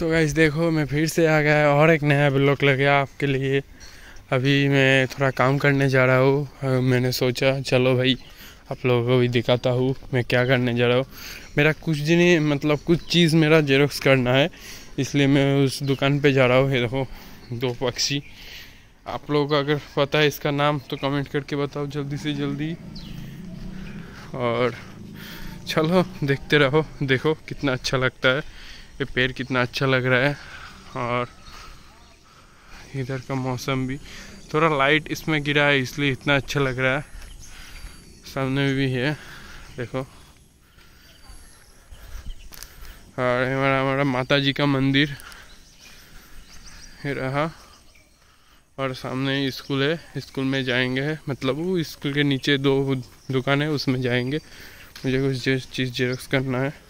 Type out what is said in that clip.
तो गाइस देखो मैं फिर से आ गया और एक नया ब्लॉग लग गया आपके लिए अभी मैं थोड़ा काम करने जा रहा हूँ मैंने सोचा चलो भाई आप लोगों को भी दिखाता हूँ मैं क्या करने जा रहा हूँ मेरा कुछ दिन मतलब कुछ चीज़ मेरा जेरोक्स करना है इसलिए मैं उस दुकान पे जा रहा हूँ ये देखो दो पक्षी आप लोगों को अगर पता है इसका नाम तो कमेंट करके बताओ जल्दी से जल्दी और चलो देखते रहो देखो कितना अच्छा लगता है ये पेड़ कितना अच्छा लग रहा है और इधर का मौसम भी थोड़ा लाइट इसमें गिरा है इसलिए इतना अच्छा लग रहा है सामने भी है देखो और हमारा हमारा माता जी का मंदिर रहा और सामने स्कूल है स्कूल में जाएंगे मतलब वो स्कूल के नीचे दो दुकान है उसमें जाएंगे मुझे कुछ चीज़ जेरोक्स करना है